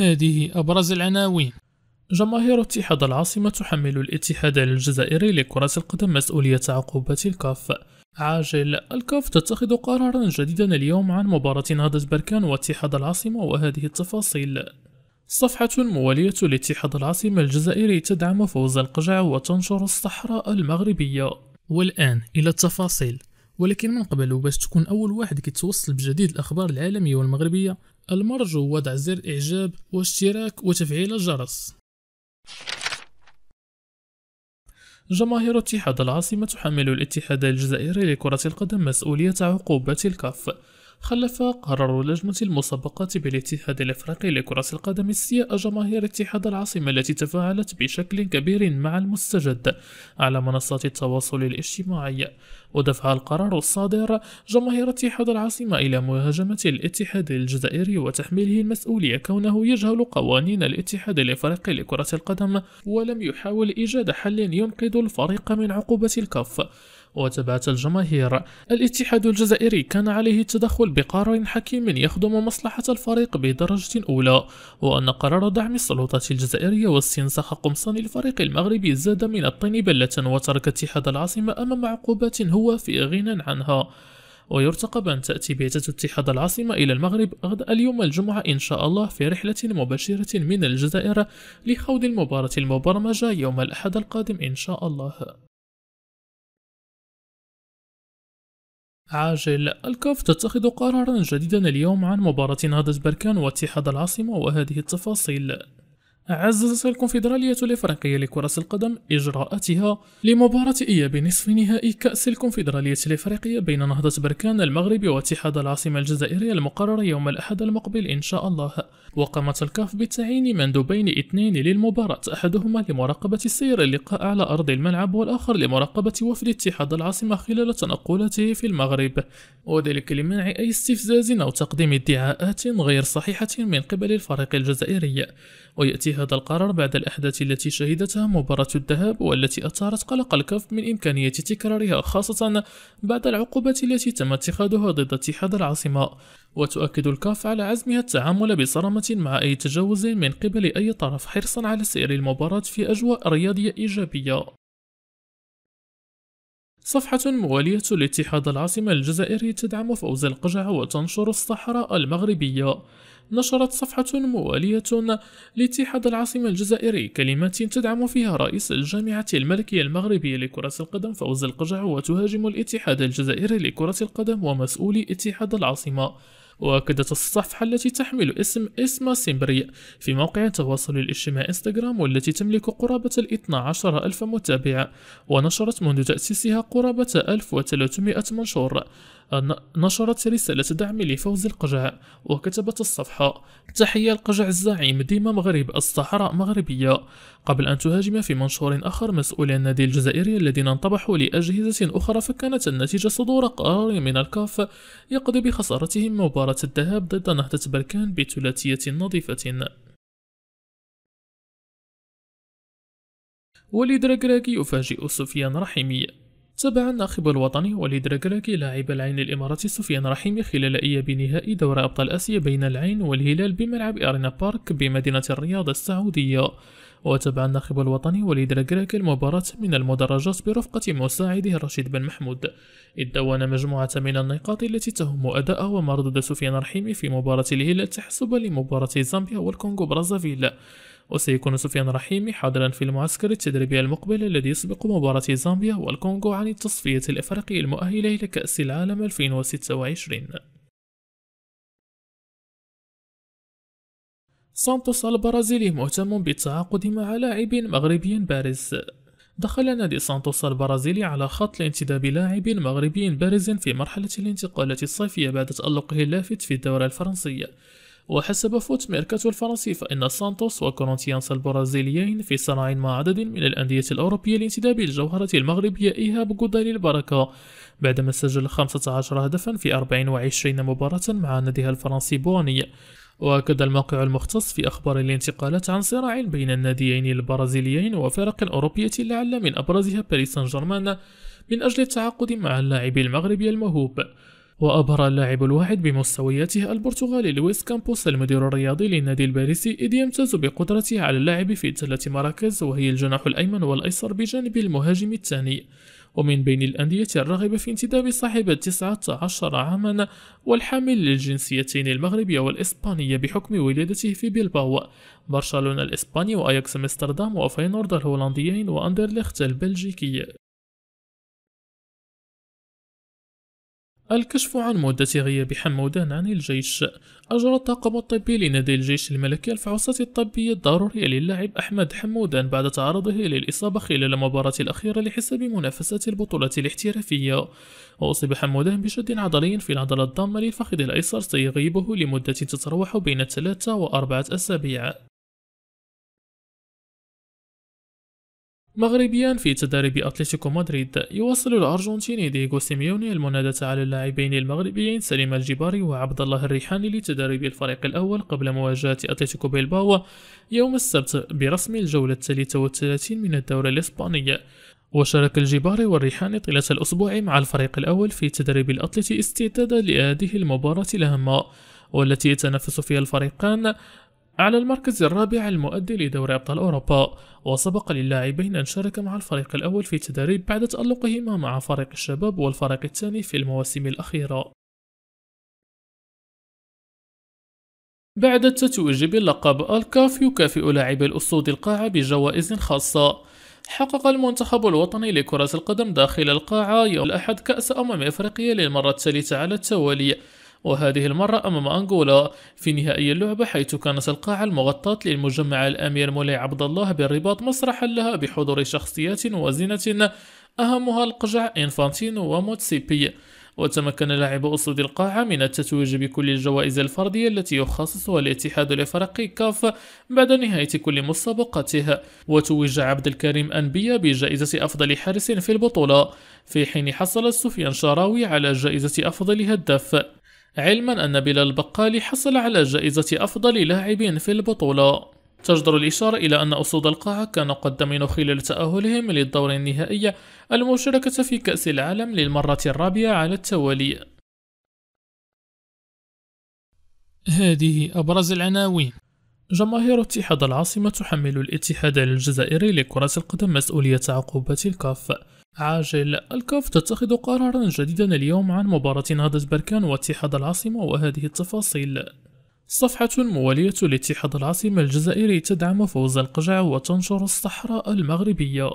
هذه أبرز العناوين جماهير اتحاد العاصمة تحمل الاتحاد الجزائري لكرة القدم مسؤولية عقوبة الكاف عاجل الكاف تتخذ قرارا جديدا اليوم عن مباراة نهضة بركان واتحاد العاصمة وهذه التفاصيل صفحة موالية لاتحاد العاصمة الجزائري تدعم فوز القجع وتنشر الصحراء المغربية والآن إلى التفاصيل ولكن من قبل وباش تكون أول واحد كيتوصل بجديد الأخبار العالمية والمغربية المرجو وضع زر إعجاب واشتراك وتفعيل الجرس جماهير اتحاد العاصمة تحمل الاتحاد الجزائري لكرة القدم مسؤولية عقوبة الكاف خلف قرار لجنة المسابقات بالاتحاد الافريقي لكرة القدم استياء جماهير اتحاد العاصمة التي تفاعلت بشكل كبير مع المستجد على منصات التواصل الاجتماعي ودفع القرار الصادر جماهير اتحاد العاصمة إلى مهاجمة الاتحاد الجزائري وتحميله المسؤولية كونه يجهل قوانين الاتحاد الافريقي لكرة القدم ولم يحاول إيجاد حل ينقذ الفريق من عقوبة الكف وتبعت الجماهير الاتحاد الجزائري كان عليه التدخل بقرار حكيم يخدم مصلحة الفريق بدرجة أولى وأن قرار دعم السلطات الجزائرية واستنساخ قمصان الفريق المغربي زاد من الطين بلة وترك اتحاد العاصمة أمام عقوبات هو في غنى عنها ويرتقب أن تأتي بعثة اتحاد العاصمة إلى المغرب غد اليوم الجمعة إن شاء الله في رحلة مباشرة من الجزائر لخوض المباراة المبرمجة يوم الأحد القادم إن شاء الله عاجل الكاف تتخذ قرارا جديدا اليوم عن مباراة نهضة بركان واتحاد العاصمة وهذه التفاصيل عززت الكونفدرالية الإفريقية لكرة القدم إجراءاتها لمباراة إياب نصف نهائي كأس الكونفدرالية الإفريقية بين نهضة بركان المغرب واتحاد العاصمة الجزائرية المقرر يوم الأحد المقبل إن شاء الله وقامت الكاف بتعيين مندوبين اثنين للمباراة أحدهما لمراقبة سير اللقاء على أرض الملعب والآخر لمراقبة وفد اتحاد العاصمة خلال تنقلاته في المغرب وذلك لمنع أي استفزاز أو تقديم ادعاءات غير صحيحة من قبل الفريق الجزائري ويأتي هذا القرار بعد الأحداث التي شهدتها مباراة الذهاب والتي أثارت قلق الكاف من إمكانية تكرارها خاصة بعد العقوبات التي تم اتخاذها ضد اتحاد العاصمة وتؤكد الكاف على عزمها التعامل بصرامة مع أي تجاوز من قبل أي طرف حرصا على سير المباراة في أجواء رياضية إيجابية صفحة موالية لاتحاد العاصمة الجزائري تدعم فوز القجع وتنشر الصحراء المغربية نشرت صفحة موالية لاتحاد العاصمة الجزائري كلمات تدعم فيها رئيس الجامعة الملكية المغربية لكرة القدم فوز القجع وتهاجم الاتحاد الجزائري لكرة القدم ومسؤولي اتحاد العاصمة وأكدت الصفحة التي تحمل اسم اسما سيمبري في موقع التواصل الاجتماعي انستغرام والتي تملك قرابة ال 12 ألف متابع ونشرت منذ تأسيسها قرابة 1300 منشور نشرت رسالة دعم لفوز القجع وكتبت الصفحة تحية القجع الزعيم ديما مغرب الصحراء مغربية قبل أن تهاجم في منشور آخر مسؤولي النادي الجزائري الذين انطبحوا لأجهزة أخرى فكانت النتيجة صدور قرار من الكاف يقضي بخسارتهم مباراة الذهاب ضد نهضة بركان بثلاثية نظيفة وليد راكراكي يفاجئ سفيان رحيمي تابع الناخب الوطني وليد ركراكي لاعب العين الإماراتي سفيان رحيمي خلال إياب نهائي دوري أبطال آسيا بين العين والهلال بملعب أرينا بارك بمدينة الرياض السعودية وتابع الناخب الوطني وليد ركراكي المباراة من المدرجات برفقة مساعده رشيد بن محمود إذ دون مجموعة من النقاط التي تهم أداء ومردود سفيان رحيمي في مباراة الهلال تحسبا لمباراة زامبيا والكونغو برازافيل وسيكون سفيان رحيمي حاضرا في المعسكر التدريبي المقبل الذي يسبق مباراة زامبيا والكونغو عن التصفية الإفريقي المؤهلة لكأس العالم 2026 سانتوس البرازيلي مهتم بالتعاقد مع لاعب مغربي بارز دخل نادي سانتوس البرازيلي على خط لانتداب لاعب مغربي بارز في مرحلة الانتقالات الصيفية بعد تألقه اللافت في الدورة الفرنسية وحسب فوت ميركاتو الفرنسي فإن سانتوس وكورنتيانس البرازيليين في صراع مع عدد من الأندية الأوروبية لانتداب الجوهرة المغربية إيهاب جوداني البركة بعدما سجل 15 هدفا في 24 مباراة مع ناديها الفرنسي بوني وأكد الموقع المختص في أخبار الانتقالات عن صراع بين الناديين البرازيليين وفرق أوروبية لعل من أبرزها باريس سان جيرمان من أجل التعاقد مع اللاعب المغربي الموهوب وأبهر اللاعب الواحد بمستوياته البرتغالي لويس كامبوس المدير الرياضي للنادي الباريسي إذ يمتاز بقدرته على اللعب في ثلاث مراكز وهي الجناح الأيمن والأيسر بجانب المهاجم الثاني ومن بين الأندية الراغبة في انتداب صاحب 19 عاما والحامل للجنسيتين المغربية والإسبانية بحكم ولادته في بلباو برشلونة الإسباني وأياكس أمستردام وفينورد الهولنديين وأندرليخت البلجيكي الكشف عن مدة غياب حمودان عن الجيش أجرى الطاقم الطبي لنادي الجيش الملكي الفحوصات الطبية الضرورية للاعب أحمد حمودان بعد تعرضه للإصابة خلال المباراة الأخيرة لحساب منافسة البطولة الاحترافية وأصيب حمودان بشد عضلي في العضلة الضامة للفخذ الأيسر سيغيبه لمدة تتراوح بين ثلاثة وأربعة أسابيع مغربيان في تدريب أتلتيكو مدريد يواصل الأرجنتيني ديغو سيميوني المنادة على اللاعبين المغربيين سليم الجباري وعبد الله الريحاني لتدريب الفريق الأول قبل مواجهة أتلتيكو بيلباو يوم السبت برسم الجولة الثالثة من الدوري الاسباني وشارك الجباري والريحاني طيلة الأسبوع مع الفريق الأول في تدريب الأتلتي استعدادا لهذه المباراة الهامة والتي يتنافس فيها الفريقان على المركز الرابع المؤدي لدوري أبطال أوروبا وسبق للاعبين أن شارك مع الفريق الأول في تدريب بعد تألقهما مع فريق الشباب والفريق الثاني في المواسم الأخيرة بعد التتويج باللقب الكاف يكافئ لاعبي الأسود القاعة بجوائز خاصة حقق المنتخب الوطني لكرة القدم داخل القاعة يوم الأحد كأس أمم أفريقيا للمرة الثالثة على التوالي وهذه المرة أمام أنغولا في نهائي اللعبة حيث كانت القاعة المغطاة للمجمع الأمير مولاي عبد الله بالرباط مسرحا لها بحضور شخصيات وزنة أهمها القجع إنفانتينو وموتسيبي وتمكن لاعب أسود القاعة من التتويج بكل الجوائز الفردية التي يخصصها الاتحاد الإفريقي كاف بعد نهاية كل مسابقاته وتوج عبد الكريم أنبيا بجائزة أفضل حارس في البطولة في حين حصل سفيان شراوي على جائزة أفضل هداف علما أن بلال البقالي حصل على جائزة أفضل لاعب في البطولة تجدر الإشارة إلى أن أسود القاعة كانوا قدمين خلال تأهلهم للدور النهائي المشاركة في كأس العالم للمرة الرابعة على التوالي هذه أبرز العناوين جماهير اتحاد العاصمة تحمل الاتحاد الجزائري لكرة القدم مسؤولية عقوبة الكاف عاجل الكاف تتخذ قرارا جديدا اليوم عن مباراة نهضة بركان واتحاد العاصمة وهذه التفاصيل صفحة موالية لاتحاد العاصمة الجزائري تدعم فوز القجع وتنشر الصحراء المغربية